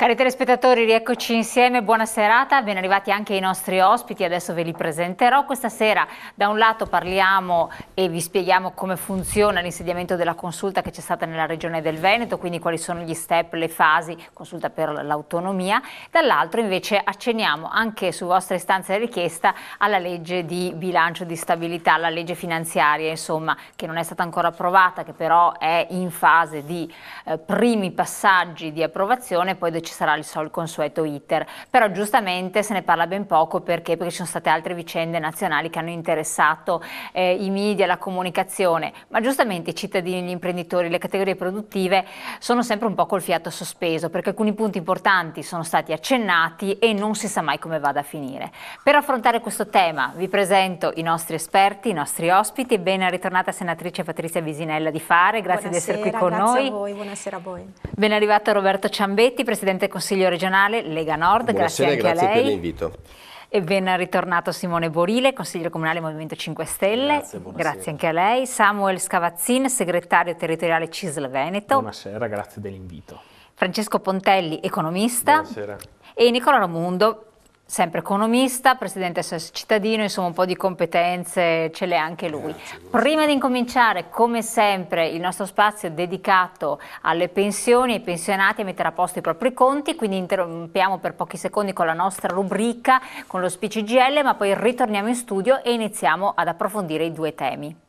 Cari telespettatori, rieccoci insieme, buona serata, ben arrivati anche i nostri ospiti, adesso ve li presenterò. Questa sera da un lato parliamo e vi spieghiamo come funziona l'insediamento della consulta che c'è stata nella regione del Veneto, quindi quali sono gli step, le fasi, consulta per l'autonomia. Dall'altro invece acceniamo anche su vostra istanza e richiesta alla legge di bilancio di stabilità, la legge finanziaria insomma, che non è stata ancora approvata, che però è in fase di eh, primi passaggi di approvazione, poi decidiamo ci sarà il, sol, consueto iter. Però giustamente se ne parla ben poco perché? perché ci sono state altre vicende nazionali che hanno interessato eh, i media, la comunicazione, ma giustamente i cittadini, gli imprenditori, le categorie produttive sono sempre un po' col fiato sospeso perché alcuni punti importanti sono stati accennati e non si sa mai come vada a finire. Per affrontare questo tema vi presento i nostri esperti, i nostri ospiti. Ben ritornata senatrice Patrizia Visinella di Fare, grazie buonasera, di essere qui con grazie noi. Grazie a voi, buonasera a voi. Ben arrivato Roberto Ciambetti, presidente Presidente del Consiglio regionale Lega Nord, Buonasera, grazie anche grazie a lei. per l'invito. E ben ritornato Simone Borile, consigliere comunale Movimento 5 Stelle. Grazie, grazie, anche a lei. Samuel Scavazzin, segretario territoriale CISL Veneto. Buonasera, grazie dell'invito. Francesco Pontelli, economista. Buonasera. E Nicola Romundo, sempre economista, presidente SS Cittadino, insomma un po' di competenze ce le anche lui. Grazie, eh, Prima di incominciare, come sempre, il nostro spazio è dedicato alle pensioni, ai pensionati a mettere a posto i propri conti, quindi interrompiamo per pochi secondi con la nostra rubrica, con lo SPCGL, ma poi ritorniamo in studio e iniziamo ad approfondire i due temi.